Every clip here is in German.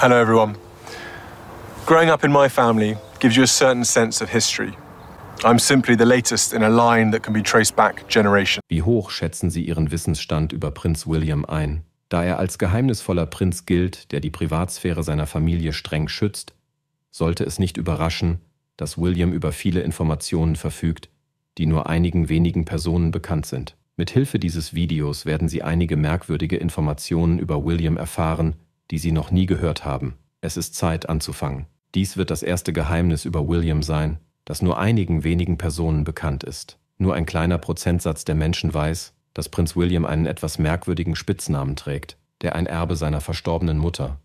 Hello, everyone. Growing up in my family gives you a certain sense of history. I'm simply the latest in a line that can be traced back generation. Wie hoch schätzen Sie Ihren Wissensstand über Prinz William ein? Da er als geheimnisvoller Prinz gilt, der die Privatsphäre seiner Familie streng schützt, sollte es nicht überraschen, dass William über viele Informationen verfügt, die nur einigen wenigen Personen bekannt sind. Mit Hilfe dieses Videos werden Sie einige merkwürdige Informationen über William erfahren, die Sie noch nie gehört haben. Es ist Zeit anzufangen. Dies wird das erste Geheimnis über William sein, das nur einigen wenigen Personen bekannt ist. Nur ein kleiner Prozentsatz der Menschen weiß, dass Prinz William einen etwas merkwürdigen Spitznamen trägt, der ein Erbe seiner verstorbenen Mutter,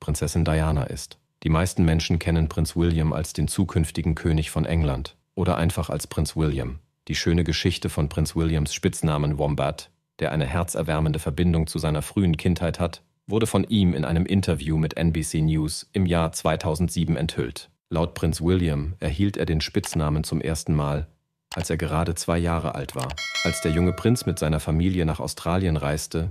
Prinzessin Diana, ist. Die meisten Menschen kennen Prinz William als den zukünftigen König von England oder einfach als Prinz William. Die schöne Geschichte von Prinz Williams Spitznamen Wombat, der eine herzerwärmende Verbindung zu seiner frühen Kindheit hat, wurde von ihm in einem Interview mit NBC News im Jahr 2007 enthüllt. Laut Prinz William erhielt er den Spitznamen zum ersten Mal, als er gerade zwei Jahre alt war. Als der junge Prinz mit seiner Familie nach Australien reiste,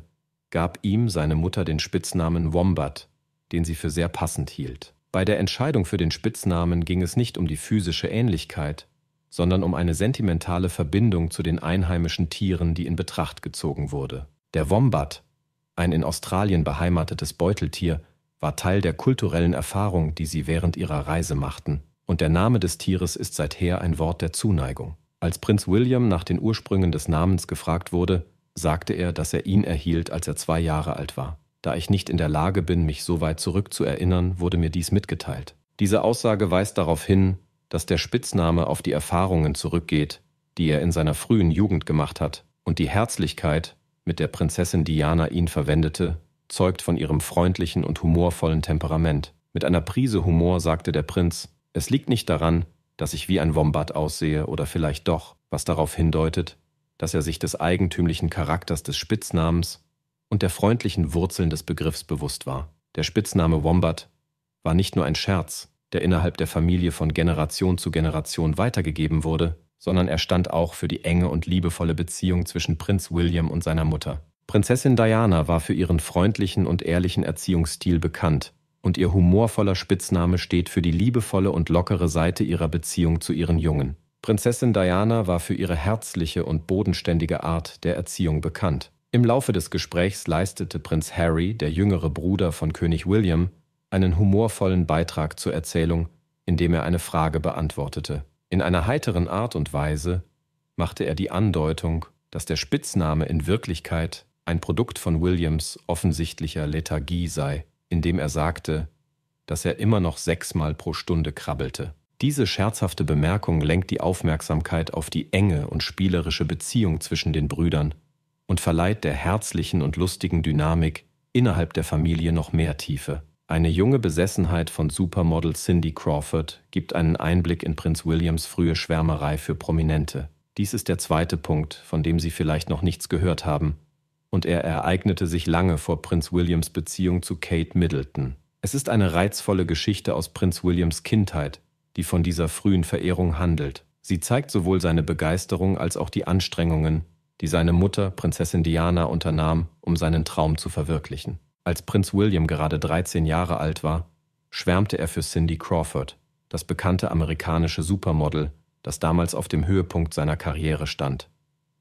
gab ihm seine Mutter den Spitznamen Wombat, den sie für sehr passend hielt. Bei der Entscheidung für den Spitznamen ging es nicht um die physische Ähnlichkeit, sondern um eine sentimentale Verbindung zu den einheimischen Tieren, die in Betracht gezogen wurde. Der Wombat ein in Australien beheimatetes Beuteltier, war Teil der kulturellen Erfahrung, die sie während ihrer Reise machten, und der Name des Tieres ist seither ein Wort der Zuneigung. Als Prinz William nach den Ursprüngen des Namens gefragt wurde, sagte er, dass er ihn erhielt, als er zwei Jahre alt war. Da ich nicht in der Lage bin, mich so weit zurückzuerinnern, wurde mir dies mitgeteilt. Diese Aussage weist darauf hin, dass der Spitzname auf die Erfahrungen zurückgeht, die er in seiner frühen Jugend gemacht hat, und die Herzlichkeit, mit der Prinzessin Diana ihn verwendete, zeugt von ihrem freundlichen und humorvollen Temperament. Mit einer Prise Humor sagte der Prinz, es liegt nicht daran, dass ich wie ein Wombat aussehe oder vielleicht doch, was darauf hindeutet, dass er sich des eigentümlichen Charakters des Spitznamens und der freundlichen Wurzeln des Begriffs bewusst war. Der Spitzname Wombat war nicht nur ein Scherz, der innerhalb der Familie von Generation zu Generation weitergegeben wurde, sondern er stand auch für die enge und liebevolle Beziehung zwischen Prinz William und seiner Mutter. Prinzessin Diana war für ihren freundlichen und ehrlichen Erziehungsstil bekannt, und ihr humorvoller Spitzname steht für die liebevolle und lockere Seite ihrer Beziehung zu ihren Jungen. Prinzessin Diana war für ihre herzliche und bodenständige Art der Erziehung bekannt. Im Laufe des Gesprächs leistete Prinz Harry, der jüngere Bruder von König William, einen humorvollen Beitrag zur Erzählung, indem er eine Frage beantwortete. In einer heiteren Art und Weise machte er die Andeutung, dass der Spitzname in Wirklichkeit ein Produkt von Williams offensichtlicher Lethargie sei, indem er sagte, dass er immer noch sechsmal pro Stunde krabbelte. Diese scherzhafte Bemerkung lenkt die Aufmerksamkeit auf die enge und spielerische Beziehung zwischen den Brüdern und verleiht der herzlichen und lustigen Dynamik innerhalb der Familie noch mehr Tiefe. Eine junge Besessenheit von Supermodel Cindy Crawford gibt einen Einblick in Prinz Williams frühe Schwärmerei für Prominente. Dies ist der zweite Punkt, von dem Sie vielleicht noch nichts gehört haben. Und er ereignete sich lange vor Prinz Williams Beziehung zu Kate Middleton. Es ist eine reizvolle Geschichte aus Prinz Williams Kindheit, die von dieser frühen Verehrung handelt. Sie zeigt sowohl seine Begeisterung als auch die Anstrengungen, die seine Mutter, Prinzessin Diana, unternahm, um seinen Traum zu verwirklichen. Als Prinz William gerade 13 Jahre alt war, schwärmte er für Cindy Crawford, das bekannte amerikanische Supermodel, das damals auf dem Höhepunkt seiner Karriere stand.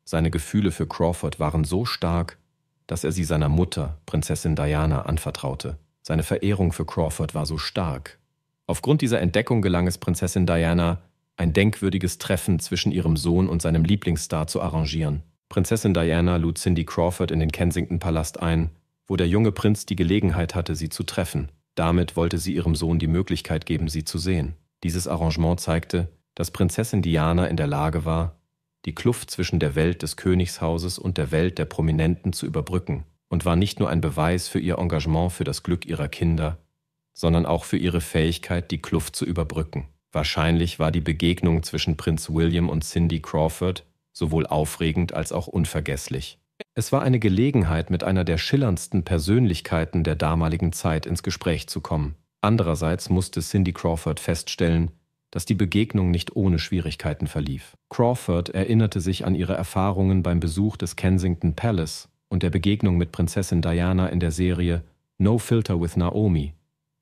Seine Gefühle für Crawford waren so stark, dass er sie seiner Mutter, Prinzessin Diana, anvertraute. Seine Verehrung für Crawford war so stark. Aufgrund dieser Entdeckung gelang es Prinzessin Diana, ein denkwürdiges Treffen zwischen ihrem Sohn und seinem Lieblingsstar zu arrangieren. Prinzessin Diana lud Cindy Crawford in den Kensington-Palast ein, wo der junge Prinz die Gelegenheit hatte, sie zu treffen. Damit wollte sie ihrem Sohn die Möglichkeit geben, sie zu sehen. Dieses Arrangement zeigte, dass Prinzessin Diana in der Lage war, die Kluft zwischen der Welt des Königshauses und der Welt der Prominenten zu überbrücken und war nicht nur ein Beweis für ihr Engagement für das Glück ihrer Kinder, sondern auch für ihre Fähigkeit, die Kluft zu überbrücken. Wahrscheinlich war die Begegnung zwischen Prinz William und Cindy Crawford sowohl aufregend als auch unvergesslich. Es war eine Gelegenheit, mit einer der schillerndsten Persönlichkeiten der damaligen Zeit ins Gespräch zu kommen. Andererseits musste Cindy Crawford feststellen, dass die Begegnung nicht ohne Schwierigkeiten verlief. Crawford erinnerte sich an ihre Erfahrungen beim Besuch des Kensington Palace und der Begegnung mit Prinzessin Diana in der Serie No Filter with Naomi,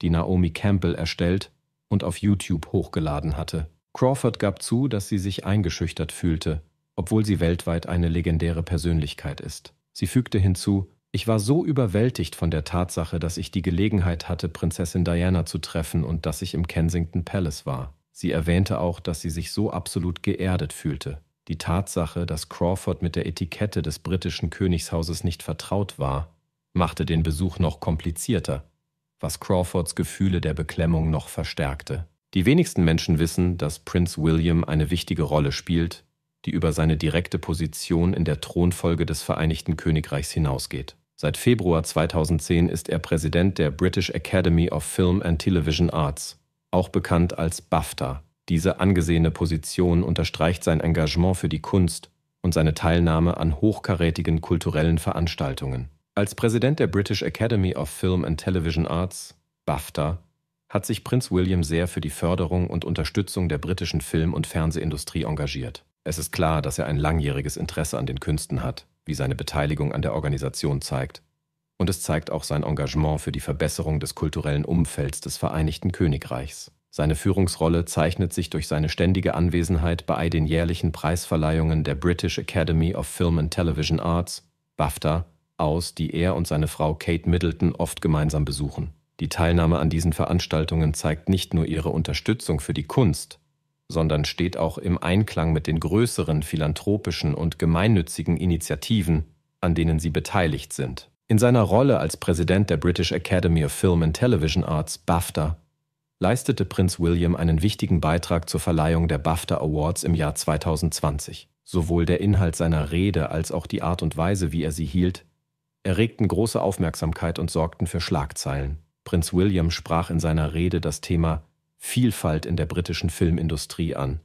die Naomi Campbell erstellt und auf YouTube hochgeladen hatte. Crawford gab zu, dass sie sich eingeschüchtert fühlte, obwohl sie weltweit eine legendäre Persönlichkeit ist. Sie fügte hinzu, ich war so überwältigt von der Tatsache, dass ich die Gelegenheit hatte, Prinzessin Diana zu treffen und dass ich im Kensington Palace war. Sie erwähnte auch, dass sie sich so absolut geerdet fühlte. Die Tatsache, dass Crawford mit der Etikette des britischen Königshauses nicht vertraut war, machte den Besuch noch komplizierter, was Crawfords Gefühle der Beklemmung noch verstärkte. Die wenigsten Menschen wissen, dass Prinz William eine wichtige Rolle spielt, die über seine direkte Position in der Thronfolge des Vereinigten Königreichs hinausgeht. Seit Februar 2010 ist er Präsident der British Academy of Film and Television Arts, auch bekannt als BAFTA. Diese angesehene Position unterstreicht sein Engagement für die Kunst und seine Teilnahme an hochkarätigen kulturellen Veranstaltungen. Als Präsident der British Academy of Film and Television Arts, BAFTA, hat sich Prinz William sehr für die Förderung und Unterstützung der britischen Film- und Fernsehindustrie engagiert. Es ist klar, dass er ein langjähriges Interesse an den Künsten hat, wie seine Beteiligung an der Organisation zeigt. Und es zeigt auch sein Engagement für die Verbesserung des kulturellen Umfelds des Vereinigten Königreichs. Seine Führungsrolle zeichnet sich durch seine ständige Anwesenheit bei den jährlichen Preisverleihungen der British Academy of Film and Television Arts, BAFTA, aus, die er und seine Frau Kate Middleton oft gemeinsam besuchen. Die Teilnahme an diesen Veranstaltungen zeigt nicht nur ihre Unterstützung für die Kunst, sondern steht auch im Einklang mit den größeren philanthropischen und gemeinnützigen Initiativen, an denen sie beteiligt sind. In seiner Rolle als Präsident der British Academy of Film and Television Arts BAFTA leistete Prinz William einen wichtigen Beitrag zur Verleihung der BAFTA Awards im Jahr 2020. Sowohl der Inhalt seiner Rede als auch die Art und Weise, wie er sie hielt, erregten große Aufmerksamkeit und sorgten für Schlagzeilen. Prinz William sprach in seiner Rede das Thema Vielfalt in der britischen Filmindustrie an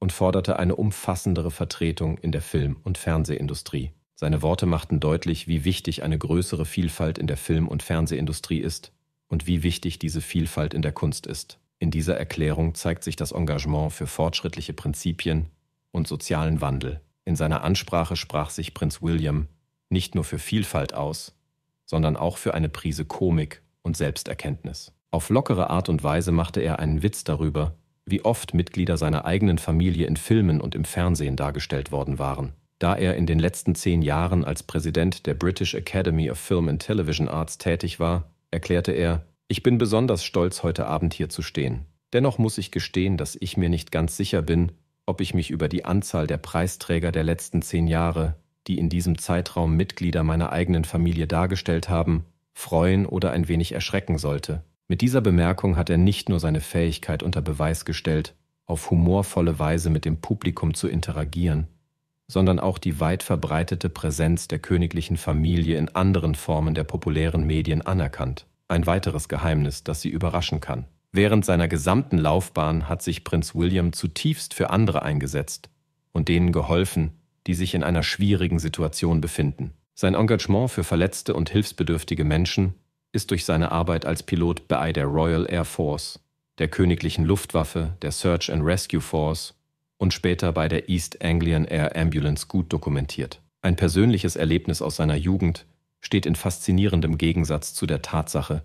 und forderte eine umfassendere Vertretung in der Film- und Fernsehindustrie. Seine Worte machten deutlich, wie wichtig eine größere Vielfalt in der Film- und Fernsehindustrie ist und wie wichtig diese Vielfalt in der Kunst ist. In dieser Erklärung zeigt sich das Engagement für fortschrittliche Prinzipien und sozialen Wandel. In seiner Ansprache sprach sich Prinz William nicht nur für Vielfalt aus, sondern auch für eine Prise Komik und Selbsterkenntnis. Auf lockere Art und Weise machte er einen Witz darüber, wie oft Mitglieder seiner eigenen Familie in Filmen und im Fernsehen dargestellt worden waren. Da er in den letzten zehn Jahren als Präsident der British Academy of Film and Television Arts tätig war, erklärte er, ich bin besonders stolz, heute Abend hier zu stehen. Dennoch muss ich gestehen, dass ich mir nicht ganz sicher bin, ob ich mich über die Anzahl der Preisträger der letzten zehn Jahre, die in diesem Zeitraum Mitglieder meiner eigenen Familie dargestellt haben, freuen oder ein wenig erschrecken sollte. Mit dieser Bemerkung hat er nicht nur seine Fähigkeit unter Beweis gestellt, auf humorvolle Weise mit dem Publikum zu interagieren, sondern auch die weit verbreitete Präsenz der königlichen Familie in anderen Formen der populären Medien anerkannt. Ein weiteres Geheimnis, das sie überraschen kann. Während seiner gesamten Laufbahn hat sich Prinz William zutiefst für andere eingesetzt und denen geholfen, die sich in einer schwierigen Situation befinden. Sein Engagement für verletzte und hilfsbedürftige Menschen ist durch seine Arbeit als Pilot bei der Royal Air Force, der Königlichen Luftwaffe, der Search and Rescue Force und später bei der East Anglian Air Ambulance gut dokumentiert. Ein persönliches Erlebnis aus seiner Jugend steht in faszinierendem Gegensatz zu der Tatsache,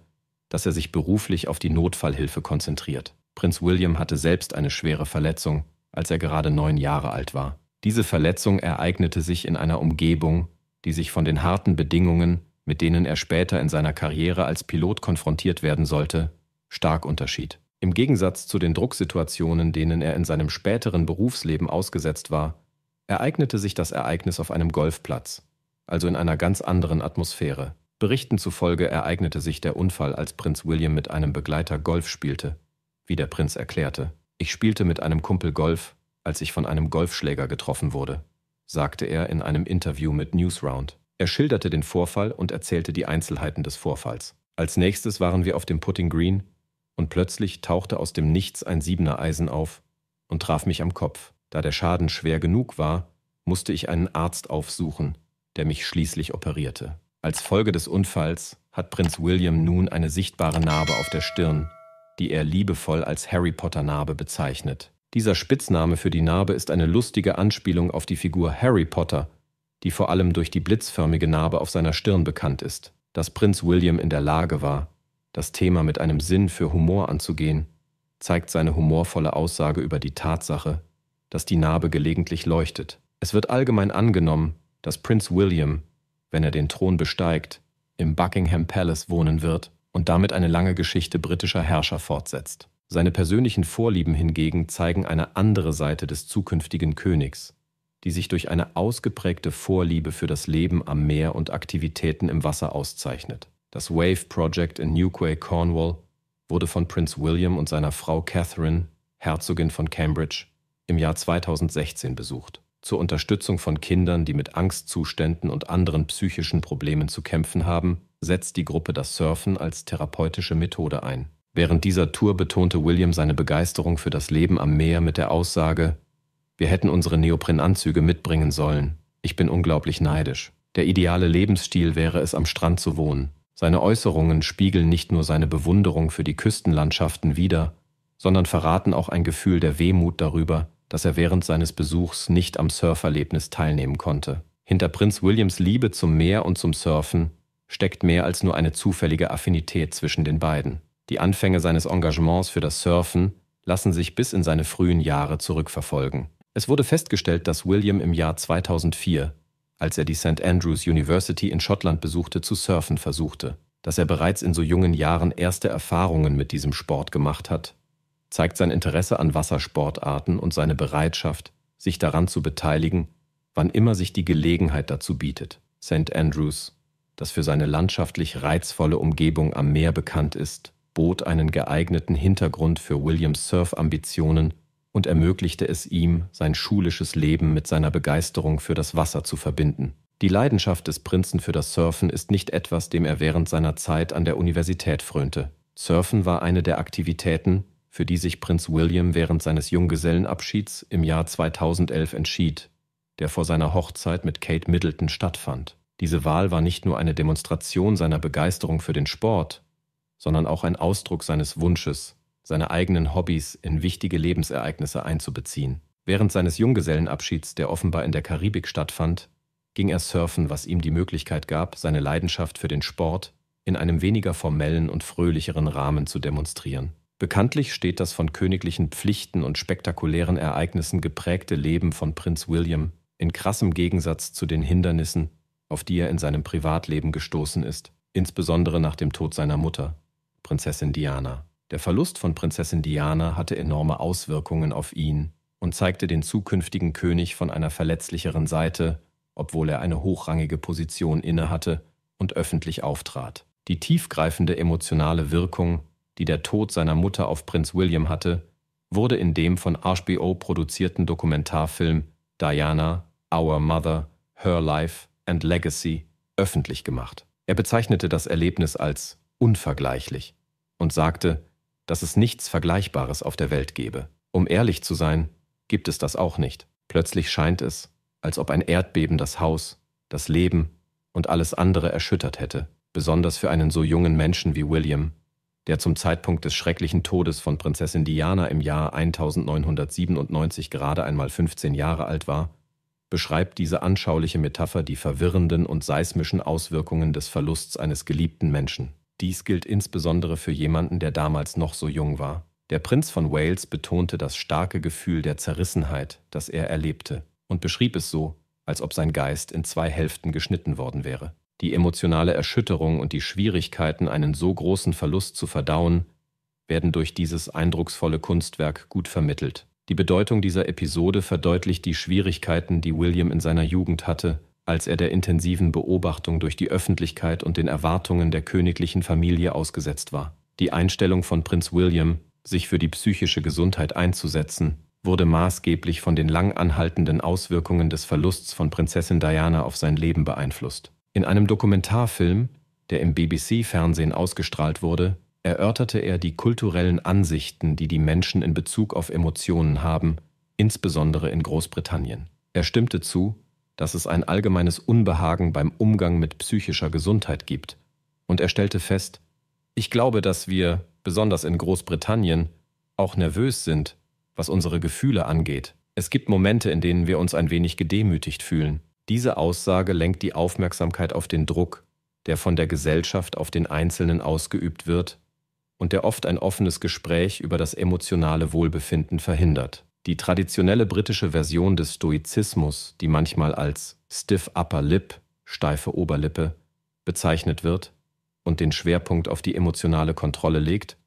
dass er sich beruflich auf die Notfallhilfe konzentriert. Prinz William hatte selbst eine schwere Verletzung, als er gerade neun Jahre alt war. Diese Verletzung ereignete sich in einer Umgebung, die sich von den harten Bedingungen mit denen er später in seiner Karriere als Pilot konfrontiert werden sollte, stark unterschied. Im Gegensatz zu den Drucksituationen, denen er in seinem späteren Berufsleben ausgesetzt war, ereignete sich das Ereignis auf einem Golfplatz, also in einer ganz anderen Atmosphäre. Berichten zufolge ereignete sich der Unfall, als Prinz William mit einem Begleiter Golf spielte, wie der Prinz erklärte. Ich spielte mit einem Kumpel Golf, als ich von einem Golfschläger getroffen wurde, sagte er in einem Interview mit Newsround. Er schilderte den Vorfall und erzählte die Einzelheiten des Vorfalls. Als nächstes waren wir auf dem Putting Green und plötzlich tauchte aus dem Nichts ein siebener Eisen auf und traf mich am Kopf. Da der Schaden schwer genug war, musste ich einen Arzt aufsuchen, der mich schließlich operierte. Als Folge des Unfalls hat Prinz William nun eine sichtbare Narbe auf der Stirn, die er liebevoll als Harry Potter Narbe bezeichnet. Dieser Spitzname für die Narbe ist eine lustige Anspielung auf die Figur Harry Potter, die vor allem durch die blitzförmige Narbe auf seiner Stirn bekannt ist, dass Prinz William in der Lage war, das Thema mit einem Sinn für Humor anzugehen, zeigt seine humorvolle Aussage über die Tatsache, dass die Narbe gelegentlich leuchtet. Es wird allgemein angenommen, dass Prinz William, wenn er den Thron besteigt, im Buckingham Palace wohnen wird und damit eine lange Geschichte britischer Herrscher fortsetzt. Seine persönlichen Vorlieben hingegen zeigen eine andere Seite des zukünftigen Königs, die sich durch eine ausgeprägte Vorliebe für das Leben am Meer und Aktivitäten im Wasser auszeichnet. Das Wave Project in Newquay, Cornwall, wurde von Prinz William und seiner Frau Catherine, Herzogin von Cambridge, im Jahr 2016 besucht, zur Unterstützung von Kindern, die mit Angstzuständen und anderen psychischen Problemen zu kämpfen haben, setzt die Gruppe das Surfen als therapeutische Methode ein. Während dieser Tour betonte William seine Begeisterung für das Leben am Meer mit der Aussage, wir hätten unsere Neoprenanzüge mitbringen sollen. Ich bin unglaublich neidisch. Der ideale Lebensstil wäre es, am Strand zu wohnen. Seine Äußerungen spiegeln nicht nur seine Bewunderung für die Küstenlandschaften wider, sondern verraten auch ein Gefühl der Wehmut darüber, dass er während seines Besuchs nicht am Surferlebnis teilnehmen konnte. Hinter Prinz Williams Liebe zum Meer und zum Surfen steckt mehr als nur eine zufällige Affinität zwischen den beiden. Die Anfänge seines Engagements für das Surfen lassen sich bis in seine frühen Jahre zurückverfolgen. Es wurde festgestellt, dass William im Jahr 2004, als er die St. Andrews University in Schottland besuchte, zu surfen versuchte. Dass er bereits in so jungen Jahren erste Erfahrungen mit diesem Sport gemacht hat, zeigt sein Interesse an Wassersportarten und seine Bereitschaft, sich daran zu beteiligen, wann immer sich die Gelegenheit dazu bietet. St. Andrews, das für seine landschaftlich reizvolle Umgebung am Meer bekannt ist, bot einen geeigneten Hintergrund für Williams Surf-Ambitionen und ermöglichte es ihm, sein schulisches Leben mit seiner Begeisterung für das Wasser zu verbinden. Die Leidenschaft des Prinzen für das Surfen ist nicht etwas, dem er während seiner Zeit an der Universität frönte. Surfen war eine der Aktivitäten, für die sich Prinz William während seines Junggesellenabschieds im Jahr 2011 entschied, der vor seiner Hochzeit mit Kate Middleton stattfand. Diese Wahl war nicht nur eine Demonstration seiner Begeisterung für den Sport, sondern auch ein Ausdruck seines Wunsches, seine eigenen Hobbys in wichtige Lebensereignisse einzubeziehen. Während seines Junggesellenabschieds, der offenbar in der Karibik stattfand, ging er surfen, was ihm die Möglichkeit gab, seine Leidenschaft für den Sport in einem weniger formellen und fröhlicheren Rahmen zu demonstrieren. Bekanntlich steht das von königlichen Pflichten und spektakulären Ereignissen geprägte Leben von Prinz William in krassem Gegensatz zu den Hindernissen, auf die er in seinem Privatleben gestoßen ist, insbesondere nach dem Tod seiner Mutter, Prinzessin Diana. Der Verlust von Prinzessin Diana hatte enorme Auswirkungen auf ihn und zeigte den zukünftigen König von einer verletzlicheren Seite, obwohl er eine hochrangige Position innehatte und öffentlich auftrat. Die tiefgreifende emotionale Wirkung, die der Tod seiner Mutter auf Prinz William hatte, wurde in dem von HBO produzierten Dokumentarfilm Diana, Our Mother, Her Life and Legacy öffentlich gemacht. Er bezeichnete das Erlebnis als unvergleichlich und sagte, dass es nichts Vergleichbares auf der Welt gebe. Um ehrlich zu sein, gibt es das auch nicht. Plötzlich scheint es, als ob ein Erdbeben das Haus, das Leben und alles andere erschüttert hätte, besonders für einen so jungen Menschen wie William, der zum Zeitpunkt des schrecklichen Todes von Prinzessin Diana im Jahr 1997 gerade einmal 15 Jahre alt war, beschreibt diese anschauliche Metapher die verwirrenden und seismischen Auswirkungen des Verlusts eines geliebten Menschen. Dies gilt insbesondere für jemanden, der damals noch so jung war. Der Prinz von Wales betonte das starke Gefühl der Zerrissenheit, das er erlebte, und beschrieb es so, als ob sein Geist in zwei Hälften geschnitten worden wäre. Die emotionale Erschütterung und die Schwierigkeiten, einen so großen Verlust zu verdauen, werden durch dieses eindrucksvolle Kunstwerk gut vermittelt. Die Bedeutung dieser Episode verdeutlicht die Schwierigkeiten, die William in seiner Jugend hatte, als er der intensiven Beobachtung durch die Öffentlichkeit und den Erwartungen der königlichen Familie ausgesetzt war. Die Einstellung von Prinz William, sich für die psychische Gesundheit einzusetzen, wurde maßgeblich von den lang anhaltenden Auswirkungen des Verlusts von Prinzessin Diana auf sein Leben beeinflusst. In einem Dokumentarfilm, der im BBC-Fernsehen ausgestrahlt wurde, erörterte er die kulturellen Ansichten, die die Menschen in Bezug auf Emotionen haben, insbesondere in Großbritannien. Er stimmte zu, dass es ein allgemeines Unbehagen beim Umgang mit psychischer Gesundheit gibt. Und er stellte fest, ich glaube, dass wir, besonders in Großbritannien, auch nervös sind, was unsere Gefühle angeht. Es gibt Momente, in denen wir uns ein wenig gedemütigt fühlen. Diese Aussage lenkt die Aufmerksamkeit auf den Druck, der von der Gesellschaft auf den Einzelnen ausgeübt wird und der oft ein offenes Gespräch über das emotionale Wohlbefinden verhindert. Die traditionelle britische Version des Stoizismus, die manchmal als Stiff Upper Lip, steife Oberlippe, bezeichnet wird und den Schwerpunkt auf die emotionale Kontrolle legt,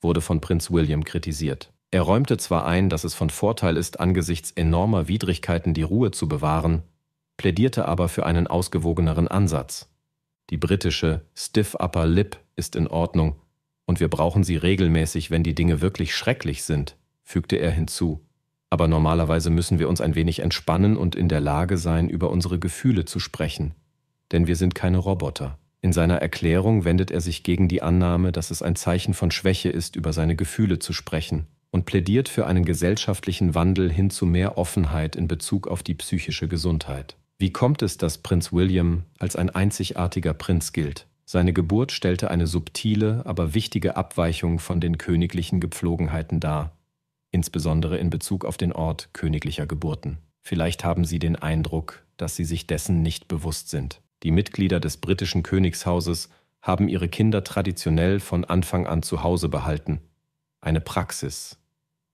wurde von Prinz William kritisiert. Er räumte zwar ein, dass es von Vorteil ist, angesichts enormer Widrigkeiten die Ruhe zu bewahren, plädierte aber für einen ausgewogeneren Ansatz. Die britische Stiff Upper Lip ist in Ordnung und wir brauchen sie regelmäßig, wenn die Dinge wirklich schrecklich sind, fügte er hinzu aber normalerweise müssen wir uns ein wenig entspannen und in der Lage sein, über unsere Gefühle zu sprechen. Denn wir sind keine Roboter. In seiner Erklärung wendet er sich gegen die Annahme, dass es ein Zeichen von Schwäche ist, über seine Gefühle zu sprechen, und plädiert für einen gesellschaftlichen Wandel hin zu mehr Offenheit in Bezug auf die psychische Gesundheit. Wie kommt es, dass Prinz William als ein einzigartiger Prinz gilt? Seine Geburt stellte eine subtile, aber wichtige Abweichung von den königlichen Gepflogenheiten dar, insbesondere in Bezug auf den Ort königlicher Geburten. Vielleicht haben Sie den Eindruck, dass Sie sich dessen nicht bewusst sind. Die Mitglieder des britischen Königshauses haben ihre Kinder traditionell von Anfang an zu Hause behalten, eine Praxis,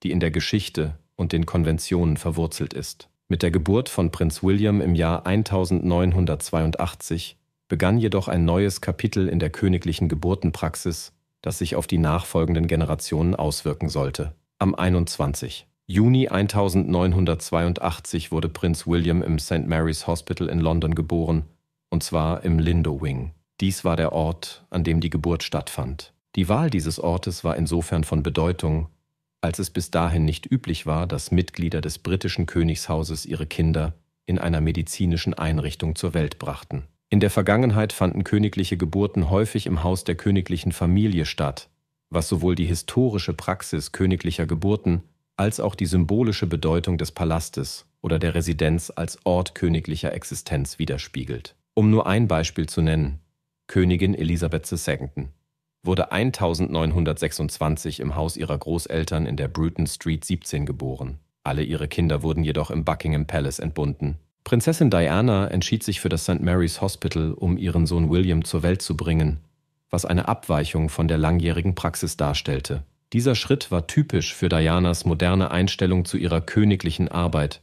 die in der Geschichte und den Konventionen verwurzelt ist. Mit der Geburt von Prinz William im Jahr 1982 begann jedoch ein neues Kapitel in der königlichen Geburtenpraxis, das sich auf die nachfolgenden Generationen auswirken sollte. Am 21. Juni 1982 wurde Prinz William im St. Mary's Hospital in London geboren, und zwar im Lindo Wing. Dies war der Ort, an dem die Geburt stattfand. Die Wahl dieses Ortes war insofern von Bedeutung, als es bis dahin nicht üblich war, dass Mitglieder des britischen Königshauses ihre Kinder in einer medizinischen Einrichtung zur Welt brachten. In der Vergangenheit fanden königliche Geburten häufig im Haus der königlichen Familie statt, was sowohl die historische Praxis königlicher Geburten als auch die symbolische Bedeutung des Palastes oder der Residenz als Ort königlicher Existenz widerspiegelt. Um nur ein Beispiel zu nennen, Königin Elisabeth II. wurde 1926 im Haus ihrer Großeltern in der Bruton Street 17 geboren. Alle ihre Kinder wurden jedoch im Buckingham Palace entbunden. Prinzessin Diana entschied sich für das St. Mary's Hospital, um ihren Sohn William zur Welt zu bringen was eine Abweichung von der langjährigen Praxis darstellte. Dieser Schritt war typisch für Dianas moderne Einstellung zu ihrer königlichen Arbeit,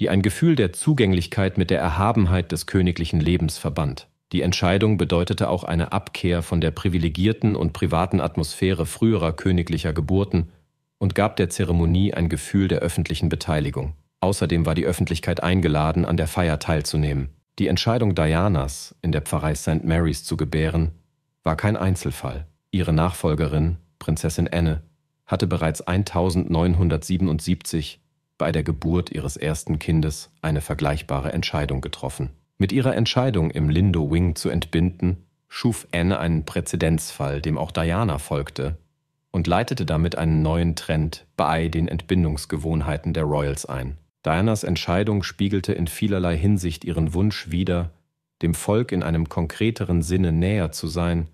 die ein Gefühl der Zugänglichkeit mit der Erhabenheit des königlichen Lebens verband. Die Entscheidung bedeutete auch eine Abkehr von der privilegierten und privaten Atmosphäre früherer königlicher Geburten und gab der Zeremonie ein Gefühl der öffentlichen Beteiligung. Außerdem war die Öffentlichkeit eingeladen, an der Feier teilzunehmen. Die Entscheidung Dianas, in der Pfarrei St. Mary's zu gebären, war kein Einzelfall. Ihre Nachfolgerin, Prinzessin Anne, hatte bereits 1977 bei der Geburt ihres ersten Kindes eine vergleichbare Entscheidung getroffen. Mit ihrer Entscheidung, im Lindo Wing zu entbinden, schuf Anne einen Präzedenzfall, dem auch Diana folgte, und leitete damit einen neuen Trend bei den Entbindungsgewohnheiten der Royals ein. Dianas Entscheidung spiegelte in vielerlei Hinsicht ihren Wunsch wider, dem Volk in einem konkreteren Sinne näher zu sein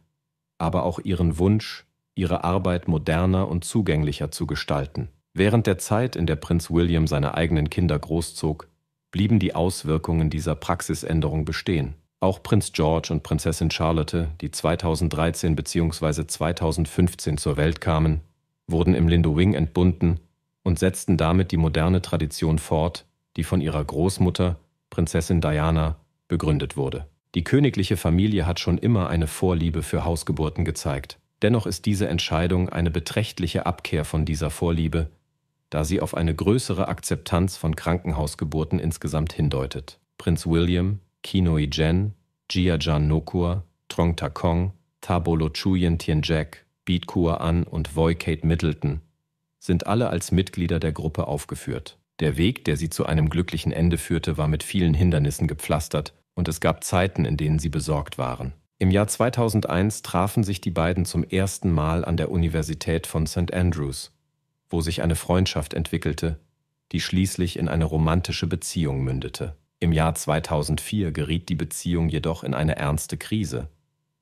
aber auch ihren Wunsch, ihre Arbeit moderner und zugänglicher zu gestalten. Während der Zeit, in der Prinz William seine eigenen Kinder großzog, blieben die Auswirkungen dieser Praxisänderung bestehen. Auch Prinz George und Prinzessin Charlotte, die 2013 bzw. 2015 zur Welt kamen, wurden im Lindowing entbunden und setzten damit die moderne Tradition fort, die von ihrer Großmutter, Prinzessin Diana, begründet wurde die königliche Familie hat schon immer eine Vorliebe für Hausgeburten gezeigt. Dennoch ist diese Entscheidung eine beträchtliche Abkehr von dieser Vorliebe, da sie auf eine größere Akzeptanz von Krankenhausgeburten insgesamt hindeutet. Prinz William, Kinoi Jen, Jia Jan Nokua, Trong Ta Kong, Tabolo Chuyen Tianjek, Beat Kua An und Voy Kate Middleton sind alle als Mitglieder der Gruppe aufgeführt. Der Weg, der sie zu einem glücklichen Ende führte, war mit vielen Hindernissen gepflastert und es gab Zeiten, in denen sie besorgt waren. Im Jahr 2001 trafen sich die beiden zum ersten Mal an der Universität von St. Andrews, wo sich eine Freundschaft entwickelte, die schließlich in eine romantische Beziehung mündete. Im Jahr 2004 geriet die Beziehung jedoch in eine ernste Krise.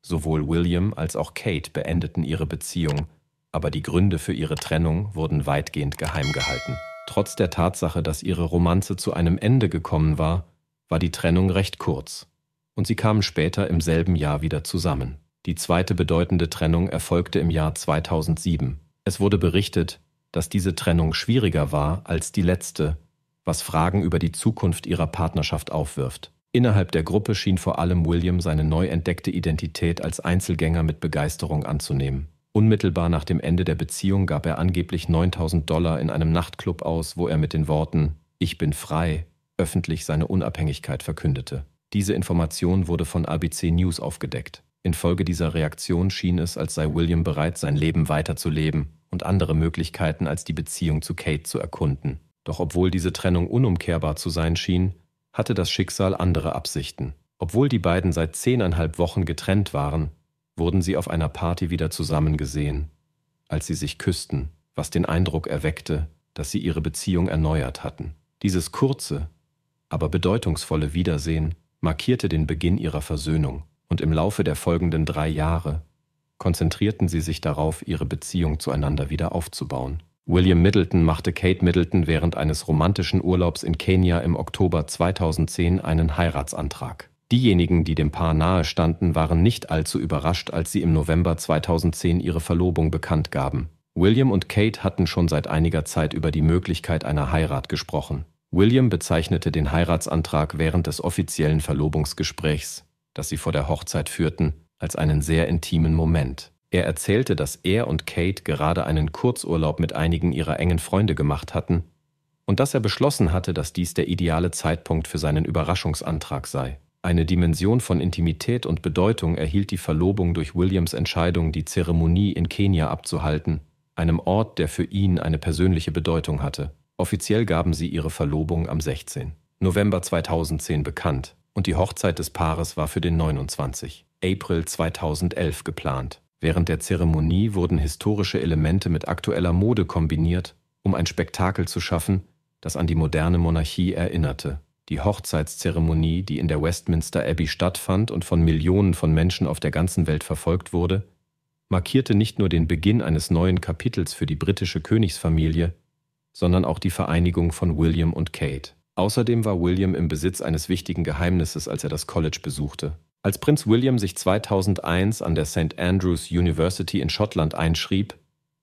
Sowohl William als auch Kate beendeten ihre Beziehung, aber die Gründe für ihre Trennung wurden weitgehend geheim gehalten. Trotz der Tatsache, dass ihre Romanze zu einem Ende gekommen war, war die Trennung recht kurz. Und sie kamen später im selben Jahr wieder zusammen. Die zweite bedeutende Trennung erfolgte im Jahr 2007. Es wurde berichtet, dass diese Trennung schwieriger war als die letzte, was Fragen über die Zukunft ihrer Partnerschaft aufwirft. Innerhalb der Gruppe schien vor allem William seine neu entdeckte Identität als Einzelgänger mit Begeisterung anzunehmen. Unmittelbar nach dem Ende der Beziehung gab er angeblich 9000 Dollar in einem Nachtclub aus, wo er mit den Worten Ich bin frei öffentlich seine Unabhängigkeit verkündete. Diese Information wurde von ABC News aufgedeckt. Infolge dieser Reaktion schien es, als sei William bereit, sein Leben weiterzuleben und andere Möglichkeiten als die Beziehung zu Kate zu erkunden. Doch obwohl diese Trennung unumkehrbar zu sein schien, hatte das Schicksal andere Absichten. Obwohl die beiden seit zehneinhalb Wochen getrennt waren, wurden sie auf einer Party wieder zusammengesehen, als sie sich küssten, was den Eindruck erweckte, dass sie ihre Beziehung erneuert hatten. Dieses kurze, aber bedeutungsvolle Wiedersehen markierte den Beginn ihrer Versöhnung, und im Laufe der folgenden drei Jahre konzentrierten sie sich darauf, ihre Beziehung zueinander wieder aufzubauen. William Middleton machte Kate Middleton während eines romantischen Urlaubs in Kenia im Oktober 2010 einen Heiratsantrag. Diejenigen, die dem Paar nahe standen, waren nicht allzu überrascht, als sie im November 2010 ihre Verlobung bekannt gaben. William und Kate hatten schon seit einiger Zeit über die Möglichkeit einer Heirat gesprochen. William bezeichnete den Heiratsantrag während des offiziellen Verlobungsgesprächs, das sie vor der Hochzeit führten, als einen sehr intimen Moment. Er erzählte, dass er und Kate gerade einen Kurzurlaub mit einigen ihrer engen Freunde gemacht hatten und dass er beschlossen hatte, dass dies der ideale Zeitpunkt für seinen Überraschungsantrag sei. Eine Dimension von Intimität und Bedeutung erhielt die Verlobung durch Williams Entscheidung, die Zeremonie in Kenia abzuhalten, einem Ort, der für ihn eine persönliche Bedeutung hatte. Offiziell gaben sie ihre Verlobung am 16. November 2010 bekannt und die Hochzeit des Paares war für den 29. April 2011 geplant. Während der Zeremonie wurden historische Elemente mit aktueller Mode kombiniert, um ein Spektakel zu schaffen, das an die moderne Monarchie erinnerte. Die Hochzeitszeremonie, die in der Westminster Abbey stattfand und von Millionen von Menschen auf der ganzen Welt verfolgt wurde, markierte nicht nur den Beginn eines neuen Kapitels für die britische Königsfamilie, sondern auch die Vereinigung von William und Kate. Außerdem war William im Besitz eines wichtigen Geheimnisses, als er das College besuchte. Als Prinz William sich 2001 an der St. Andrews University in Schottland einschrieb,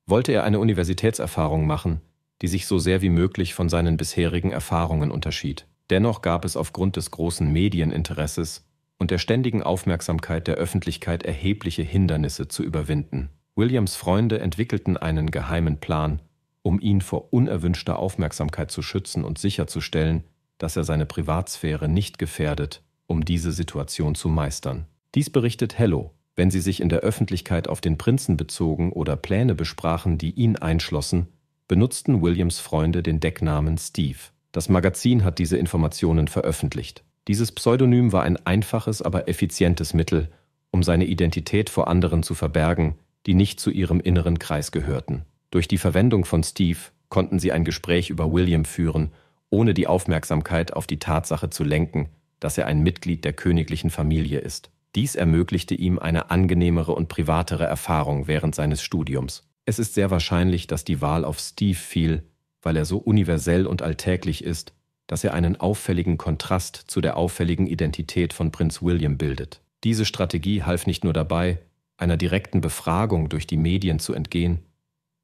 wollte er eine Universitätserfahrung machen, die sich so sehr wie möglich von seinen bisherigen Erfahrungen unterschied. Dennoch gab es aufgrund des großen Medieninteresses und der ständigen Aufmerksamkeit der Öffentlichkeit erhebliche Hindernisse zu überwinden. Williams Freunde entwickelten einen geheimen Plan, um ihn vor unerwünschter Aufmerksamkeit zu schützen und sicherzustellen, dass er seine Privatsphäre nicht gefährdet, um diese Situation zu meistern. Dies berichtet Hello, wenn sie sich in der Öffentlichkeit auf den Prinzen bezogen oder Pläne besprachen, die ihn einschlossen, benutzten Williams Freunde den Decknamen Steve. Das Magazin hat diese Informationen veröffentlicht. Dieses Pseudonym war ein einfaches, aber effizientes Mittel, um seine Identität vor anderen zu verbergen, die nicht zu ihrem inneren Kreis gehörten. Durch die Verwendung von Steve konnten sie ein Gespräch über William führen, ohne die Aufmerksamkeit auf die Tatsache zu lenken, dass er ein Mitglied der königlichen Familie ist. Dies ermöglichte ihm eine angenehmere und privatere Erfahrung während seines Studiums. Es ist sehr wahrscheinlich, dass die Wahl auf Steve fiel, weil er so universell und alltäglich ist, dass er einen auffälligen Kontrast zu der auffälligen Identität von Prinz William bildet. Diese Strategie half nicht nur dabei, einer direkten Befragung durch die Medien zu entgehen,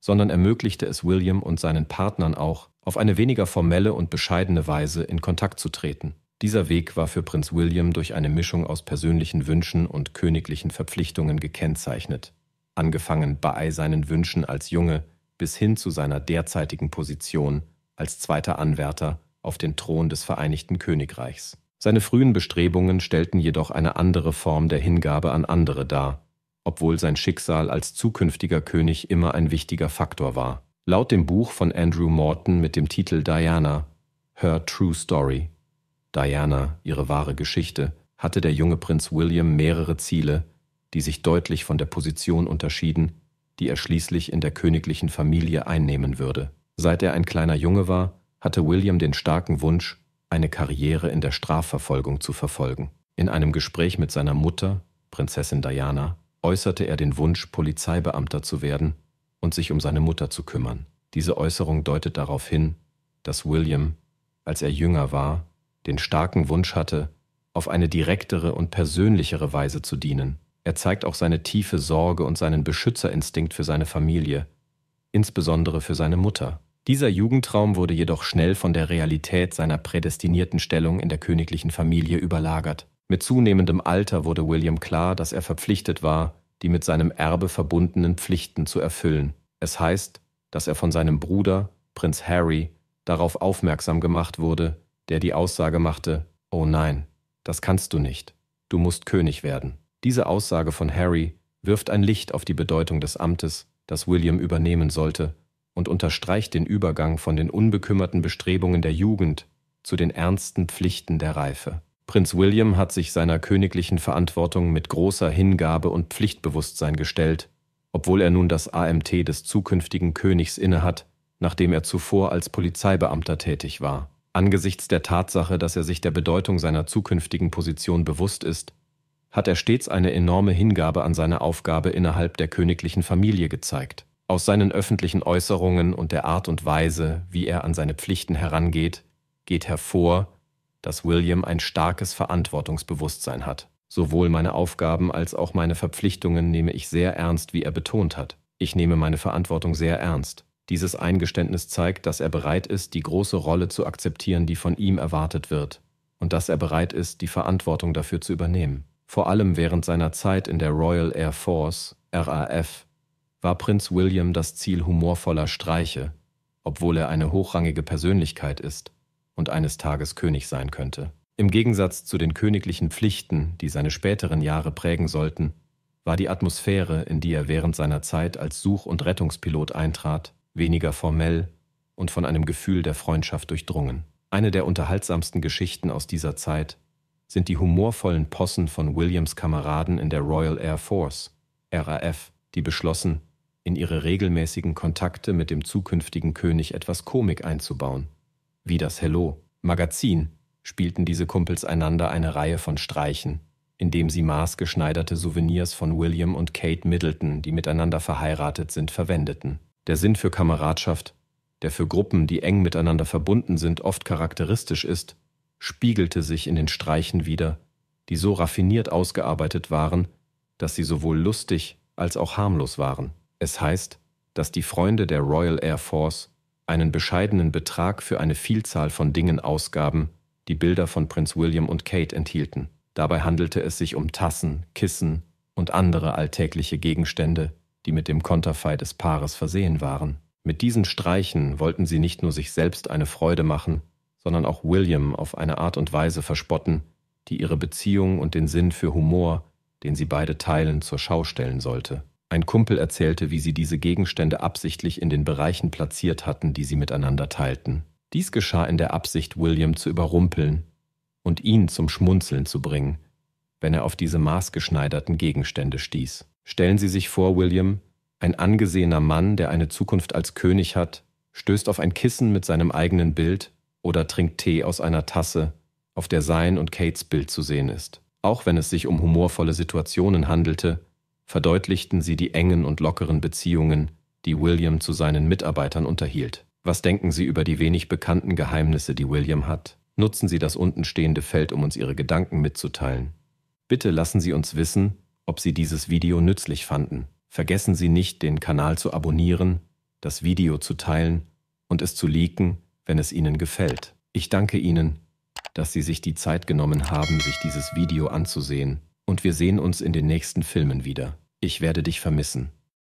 sondern ermöglichte es William und seinen Partnern auch, auf eine weniger formelle und bescheidene Weise in Kontakt zu treten. Dieser Weg war für Prinz William durch eine Mischung aus persönlichen Wünschen und königlichen Verpflichtungen gekennzeichnet, angefangen bei seinen Wünschen als Junge bis hin zu seiner derzeitigen Position als zweiter Anwärter auf den Thron des Vereinigten Königreichs. Seine frühen Bestrebungen stellten jedoch eine andere Form der Hingabe an andere dar, obwohl sein Schicksal als zukünftiger König immer ein wichtiger Faktor war. Laut dem Buch von Andrew Morton mit dem Titel Diana, Her True Story, Diana, ihre wahre Geschichte, hatte der junge Prinz William mehrere Ziele, die sich deutlich von der Position unterschieden, die er schließlich in der königlichen Familie einnehmen würde. Seit er ein kleiner Junge war, hatte William den starken Wunsch, eine Karriere in der Strafverfolgung zu verfolgen. In einem Gespräch mit seiner Mutter, Prinzessin Diana, äußerte er den Wunsch, Polizeibeamter zu werden und sich um seine Mutter zu kümmern. Diese Äußerung deutet darauf hin, dass William, als er jünger war, den starken Wunsch hatte, auf eine direktere und persönlichere Weise zu dienen. Er zeigt auch seine tiefe Sorge und seinen Beschützerinstinkt für seine Familie, insbesondere für seine Mutter. Dieser Jugendtraum wurde jedoch schnell von der Realität seiner prädestinierten Stellung in der königlichen Familie überlagert. Mit zunehmendem Alter wurde William klar, dass er verpflichtet war, die mit seinem Erbe verbundenen Pflichten zu erfüllen. Es heißt, dass er von seinem Bruder, Prinz Harry, darauf aufmerksam gemacht wurde, der die Aussage machte, Oh nein, das kannst du nicht, du musst König werden. Diese Aussage von Harry wirft ein Licht auf die Bedeutung des Amtes, das William übernehmen sollte, und unterstreicht den Übergang von den unbekümmerten Bestrebungen der Jugend zu den ernsten Pflichten der Reife. Prinz William hat sich seiner königlichen Verantwortung mit großer Hingabe und Pflichtbewusstsein gestellt, obwohl er nun das AMT des zukünftigen Königs innehat, nachdem er zuvor als Polizeibeamter tätig war. Angesichts der Tatsache, dass er sich der Bedeutung seiner zukünftigen Position bewusst ist, hat er stets eine enorme Hingabe an seine Aufgabe innerhalb der königlichen Familie gezeigt. Aus seinen öffentlichen Äußerungen und der Art und Weise, wie er an seine Pflichten herangeht, geht hervor, dass William ein starkes Verantwortungsbewusstsein hat. Sowohl meine Aufgaben als auch meine Verpflichtungen nehme ich sehr ernst, wie er betont hat. Ich nehme meine Verantwortung sehr ernst. Dieses Eingeständnis zeigt, dass er bereit ist, die große Rolle zu akzeptieren, die von ihm erwartet wird, und dass er bereit ist, die Verantwortung dafür zu übernehmen. Vor allem während seiner Zeit in der Royal Air Force, RAF, war Prinz William das Ziel humorvoller Streiche, obwohl er eine hochrangige Persönlichkeit ist und eines Tages König sein könnte. Im Gegensatz zu den königlichen Pflichten, die seine späteren Jahre prägen sollten, war die Atmosphäre, in die er während seiner Zeit als Such- und Rettungspilot eintrat, weniger formell und von einem Gefühl der Freundschaft durchdrungen. Eine der unterhaltsamsten Geschichten aus dieser Zeit sind die humorvollen Possen von Williams Kameraden in der Royal Air Force, RAF, die beschlossen, in ihre regelmäßigen Kontakte mit dem zukünftigen König etwas Komik einzubauen. Wie das Hello Magazin spielten diese Kumpels einander eine Reihe von Streichen, indem sie maßgeschneiderte Souvenirs von William und Kate Middleton, die miteinander verheiratet sind, verwendeten. Der Sinn für Kameradschaft, der für Gruppen, die eng miteinander verbunden sind, oft charakteristisch ist, spiegelte sich in den Streichen wieder, die so raffiniert ausgearbeitet waren, dass sie sowohl lustig als auch harmlos waren. Es heißt, dass die Freunde der Royal Air Force einen bescheidenen Betrag für eine Vielzahl von Dingen ausgaben, die Bilder von Prinz William und Kate enthielten. Dabei handelte es sich um Tassen, Kissen und andere alltägliche Gegenstände, die mit dem Konterfei des Paares versehen waren. Mit diesen Streichen wollten sie nicht nur sich selbst eine Freude machen, sondern auch William auf eine Art und Weise verspotten, die ihre Beziehung und den Sinn für Humor, den sie beide teilen, zur Schau stellen sollte. Ein Kumpel erzählte, wie sie diese Gegenstände absichtlich in den Bereichen platziert hatten, die sie miteinander teilten. Dies geschah in der Absicht, William zu überrumpeln und ihn zum Schmunzeln zu bringen, wenn er auf diese maßgeschneiderten Gegenstände stieß. Stellen Sie sich vor, William, ein angesehener Mann, der eine Zukunft als König hat, stößt auf ein Kissen mit seinem eigenen Bild oder trinkt Tee aus einer Tasse, auf der sein und Kates Bild zu sehen ist. Auch wenn es sich um humorvolle Situationen handelte, verdeutlichten sie die engen und lockeren Beziehungen, die William zu seinen Mitarbeitern unterhielt. Was denken Sie über die wenig bekannten Geheimnisse, die William hat? Nutzen Sie das untenstehende Feld, um uns Ihre Gedanken mitzuteilen. Bitte lassen Sie uns wissen, ob Sie dieses Video nützlich fanden. Vergessen Sie nicht, den Kanal zu abonnieren, das Video zu teilen und es zu leaken, wenn es Ihnen gefällt. Ich danke Ihnen, dass Sie sich die Zeit genommen haben, sich dieses Video anzusehen und wir sehen uns in den nächsten Filmen wieder. Ich werde dich vermissen.